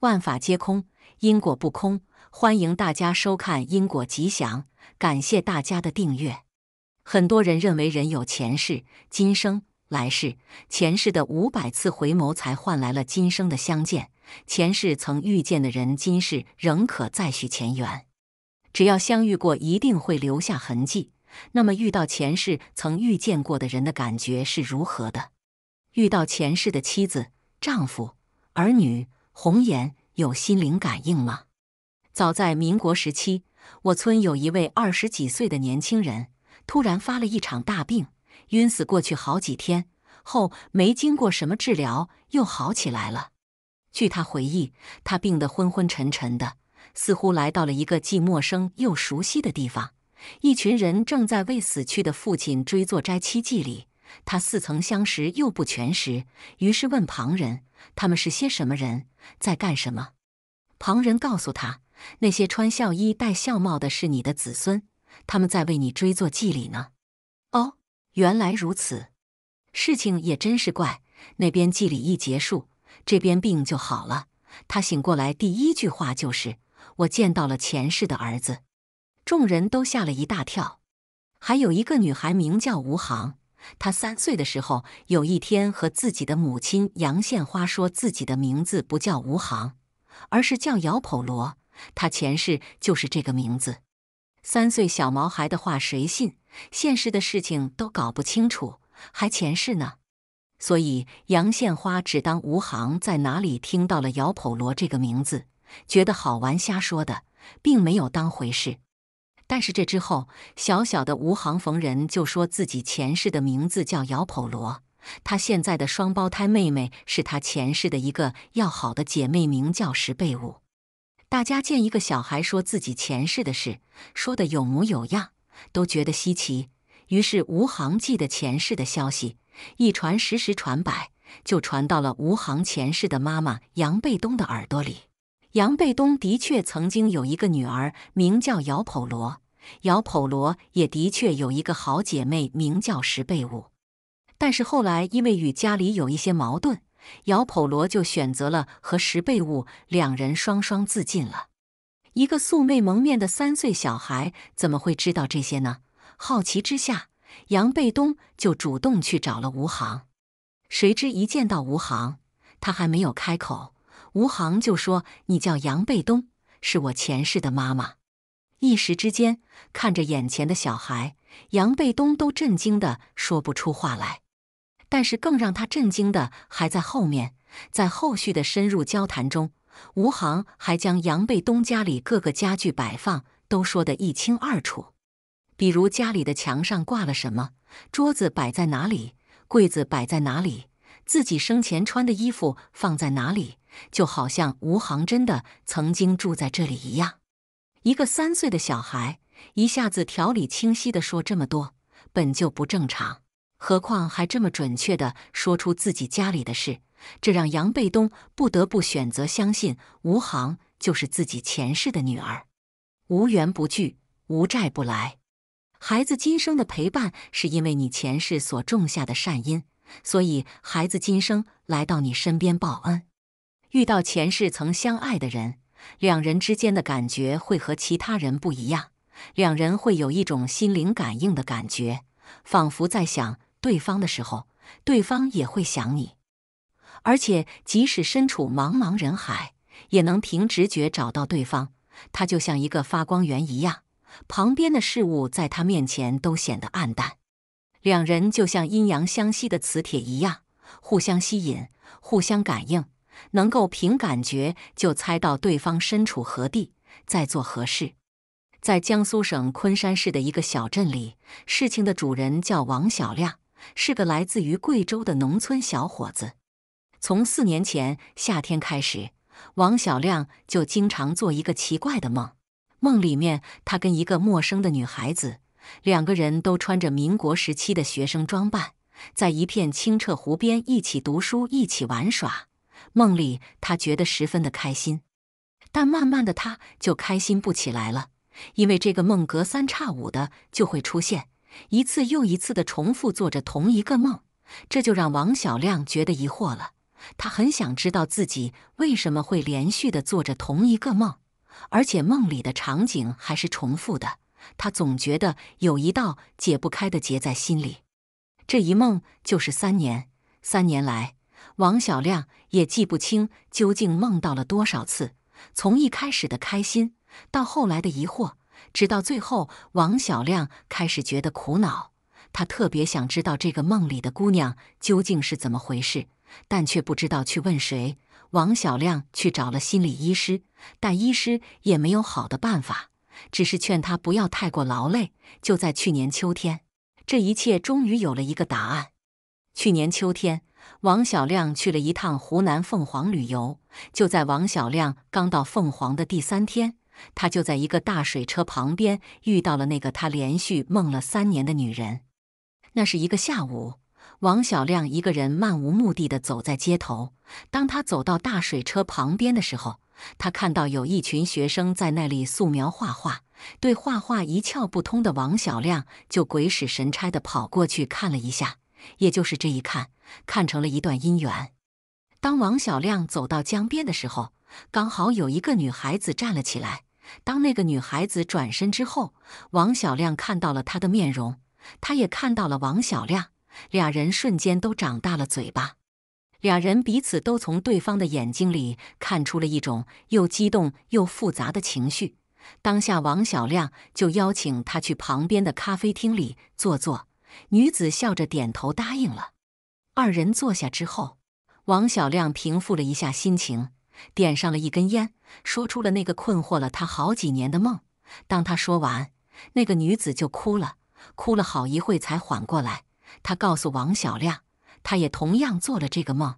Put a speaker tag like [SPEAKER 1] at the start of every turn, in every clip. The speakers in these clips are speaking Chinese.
[SPEAKER 1] 万法皆空，因果不空。欢迎大家收看《因果吉祥》，感谢大家的订阅。很多人认为人有前世、今生、来世，前世的五百次回眸才换来了今生的相见。前世曾遇见的人，今世仍可再续前缘。只要相遇过，一定会留下痕迹。那么，遇到前世曾遇见过的人的感觉是如何的？遇到前世的妻子、丈夫、儿女。红颜有心灵感应吗？早在民国时期，我村有一位二十几岁的年轻人，突然发了一场大病，晕死过去好几天后，没经过什么治疗又好起来了。据他回忆，他病得昏昏沉沉的，似乎来到了一个既陌生又熟悉的地方，一群人正在为死去的父亲追做斋七祭礼。他似曾相识又不全识，于是问旁人：“他们是些什么人，在干什么？”旁人告诉他：“那些穿孝衣、戴孝帽的是你的子孙，他们在为你追做祭礼呢。”哦，原来如此。事情也真是怪，那边祭礼一结束，这边病就好了。他醒过来第一句话就是：“我见到了前世的儿子。”众人都吓了一大跳。还有一个女孩名叫吴杭。他三岁的时候，有一天和自己的母亲杨献花说，自己的名字不叫吴航，而是叫姚普罗，他前世就是这个名字。三岁小毛孩的话谁信？现世的事情都搞不清楚，还前世呢？所以杨献花只当吴航在哪里听到了姚普罗这个名字，觉得好玩，瞎说的，并没有当回事。但是这之后，小小的吴航逢人就说自己前世的名字叫姚普罗，他现在的双胞胎妹妹是他前世的一个要好的姐妹，名叫石贝武。大家见一个小孩说自己前世的事，说的有模有样，都觉得稀奇。于是吴航记得前世的消息，一传十，十传百，就传到了吴航前世的妈妈杨贝东的耳朵里。杨贝东的确曾经有一个女儿，名叫姚普罗。姚普罗也的确有一个好姐妹，名叫石贝物。但是后来因为与家里有一些矛盾，姚普罗就选择了和石贝物两人双双自尽了。一个素昧蒙面的三岁小孩怎么会知道这些呢？好奇之下，杨贝东就主动去找了吴航。谁知一见到吴航，他还没有开口。吴航就说：“你叫杨贝东，是我前世的妈妈。”一时之间，看着眼前的小孩杨贝东都震惊的说不出话来。但是更让他震惊的还在后面，在后续的深入交谈中，吴航还将杨贝东家里各个家具摆放都说得一清二楚，比如家里的墙上挂了什么，桌子摆在哪里，柜子摆在哪里，自己生前穿的衣服放在哪里。就好像吴航真的曾经住在这里一样，一个三岁的小孩一下子条理清晰地说这么多，本就不正常，何况还这么准确地说出自己家里的事，这让杨贝东不得不选择相信吴航就是自己前世的女儿。无缘不聚，无债不来，孩子今生的陪伴是因为你前世所种下的善因，所以孩子今生来到你身边报恩。遇到前世曾相爱的人，两人之间的感觉会和其他人不一样。两人会有一种心灵感应的感觉，仿佛在想对方的时候，对方也会想你。而且，即使身处茫茫人海，也能凭直觉找到对方。他就像一个发光源一样，旁边的事物在他面前都显得暗淡。两人就像阴阳相吸的磁铁一样，互相吸引，互相感应。能够凭感觉就猜到对方身处何地，在做何事。在江苏省昆山市的一个小镇里，事情的主人叫王小亮，是个来自于贵州的农村小伙子。从四年前夏天开始，王小亮就经常做一个奇怪的梦。梦里面，他跟一个陌生的女孩子，两个人都穿着民国时期的学生装扮，在一片清澈湖边一起读书，一起玩耍。梦里，他觉得十分的开心，但慢慢的，他就开心不起来了。因为这个梦隔三差五的就会出现，一次又一次的重复做着同一个梦，这就让王小亮觉得疑惑了。他很想知道自己为什么会连续的做着同一个梦，而且梦里的场景还是重复的。他总觉得有一道解不开的结在心里。这一梦就是三年，三年来。王小亮也记不清究竟梦到了多少次，从一开始的开心，到后来的疑惑，直到最后，王小亮开始觉得苦恼。他特别想知道这个梦里的姑娘究竟是怎么回事，但却不知道去问谁。王小亮去找了心理医师，但医师也没有好的办法，只是劝他不要太过劳累。就在去年秋天，这一切终于有了一个答案。去年秋天。王小亮去了一趟湖南凤凰旅游。就在王小亮刚到凤凰的第三天，他就在一个大水车旁边遇到了那个他连续梦了三年的女人。那是一个下午，王小亮一个人漫无目的的走在街头。当他走到大水车旁边的时候，他看到有一群学生在那里素描画画。对画画一窍不通的王小亮就鬼使神差的跑过去看了一下。也就是这一看，看成了一段姻缘。当王小亮走到江边的时候，刚好有一个女孩子站了起来。当那个女孩子转身之后，王小亮看到了她的面容，他也看到了王小亮。俩人瞬间都长大了嘴巴，俩人彼此都从对方的眼睛里看出了一种又激动又复杂的情绪。当下，王小亮就邀请她去旁边的咖啡厅里坐坐。女子笑着点头答应了。二人坐下之后，王小亮平复了一下心情，点上了一根烟，说出了那个困惑了他好几年的梦。当他说完，那个女子就哭了，哭了好一会才缓过来。她告诉王小亮，她也同样做了这个梦，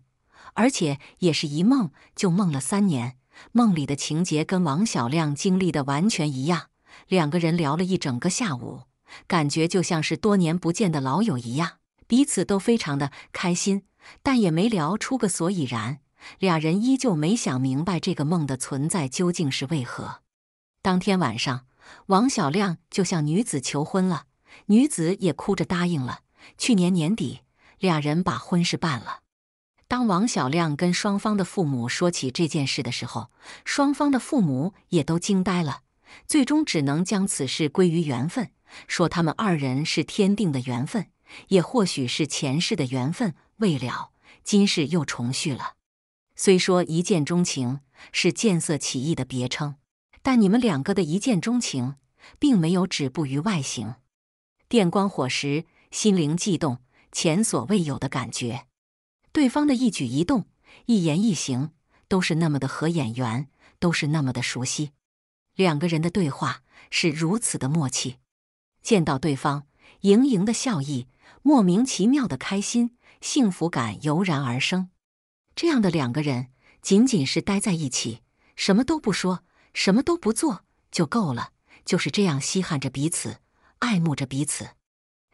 [SPEAKER 1] 而且也是一梦就梦了三年。梦里的情节跟王小亮经历的完全一样。两个人聊了一整个下午。感觉就像是多年不见的老友一样，彼此都非常的开心，但也没聊出个所以然。俩人依旧没想明白这个梦的存在究竟是为何。当天晚上，王小亮就向女子求婚了，女子也哭着答应了。去年年底，俩人把婚事办了。当王小亮跟双方的父母说起这件事的时候，双方的父母也都惊呆了，最终只能将此事归于缘分。说他们二人是天定的缘分，也或许是前世的缘分未了，今世又重续了。虽说一见钟情是见色起意的别称，但你们两个的一见钟情并没有止步于外形，电光火石，心灵悸动，前所未有的感觉。对方的一举一动、一言一行都是那么的合眼缘，都是那么的熟悉。两个人的对话是如此的默契。见到对方，盈盈的笑意，莫名其妙的开心，幸福感油然而生。这样的两个人，仅仅是待在一起，什么都不说，什么都不做，就够了。就是这样稀罕着彼此，爱慕着彼此，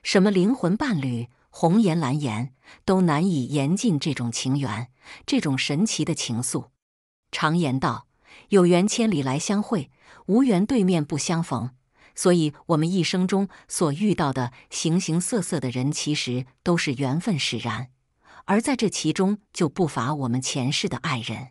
[SPEAKER 1] 什么灵魂伴侣、红颜蓝颜，都难以言尽这种情缘，这种神奇的情愫。常言道：“有缘千里来相会，无缘对面不相逢。”所以，我们一生中所遇到的形形色色的人，其实都是缘分使然，而在这其中就不乏我们前世的爱人。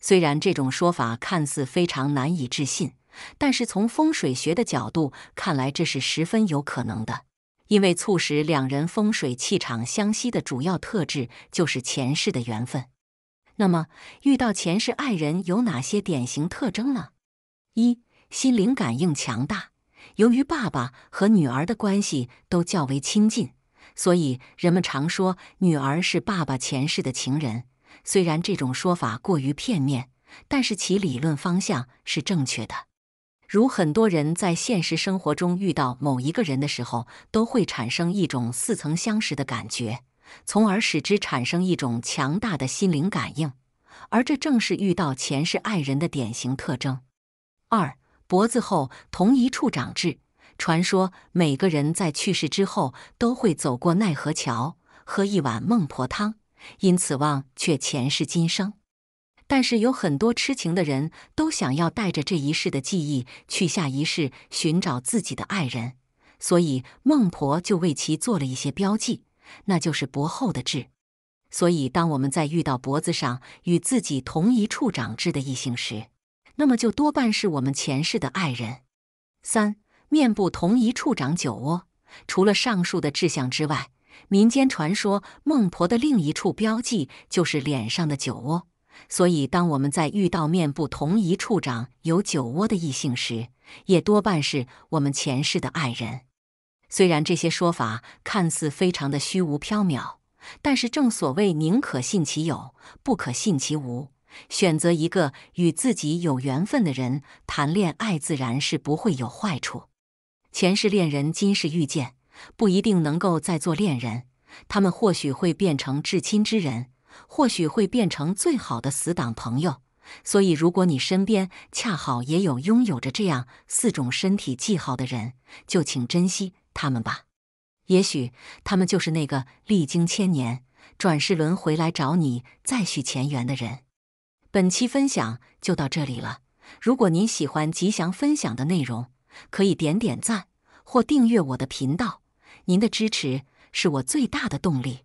[SPEAKER 1] 虽然这种说法看似非常难以置信，但是从风水学的角度看来，这是十分有可能的。因为促使两人风水气场相吸的主要特质，就是前世的缘分。那么，遇到前世爱人有哪些典型特征呢？一、心灵感应强大。由于爸爸和女儿的关系都较为亲近，所以人们常说女儿是爸爸前世的情人。虽然这种说法过于片面，但是其理论方向是正确的。如很多人在现实生活中遇到某一个人的时候，都会产生一种似曾相识的感觉，从而使之产生一种强大的心灵感应，而这正是遇到前世爱人的典型特征。二。脖子后同一处长痣，传说每个人在去世之后都会走过奈何桥，喝一碗孟婆汤，因此忘却前世今生。但是有很多痴情的人都想要带着这一世的记忆去下一世寻找自己的爱人，所以孟婆就为其做了一些标记，那就是脖后的痣。所以，当我们在遇到脖子上与自己同一处长痣的异性时，那么就多半是我们前世的爱人。三面部同一处长酒窝，除了上述的志向之外，民间传说孟婆的另一处标记就是脸上的酒窝。所以，当我们在遇到面部同一处长有酒窝的异性时，也多半是我们前世的爱人。虽然这些说法看似非常的虚无缥缈，但是正所谓宁可信其有，不可信其无。选择一个与自己有缘分的人谈恋爱，自然是不会有坏处。前世恋人，今世遇见，不一定能够再做恋人，他们或许会变成至亲之人，或许会变成最好的死党朋友。所以，如果你身边恰好也有拥有着这样四种身体记号的人，就请珍惜他们吧。也许他们就是那个历经千年转世轮回来找你再续前缘的人。本期分享就到这里了。如果您喜欢吉祥分享的内容，可以点点赞或订阅我的频道。您的支持是我最大的动力。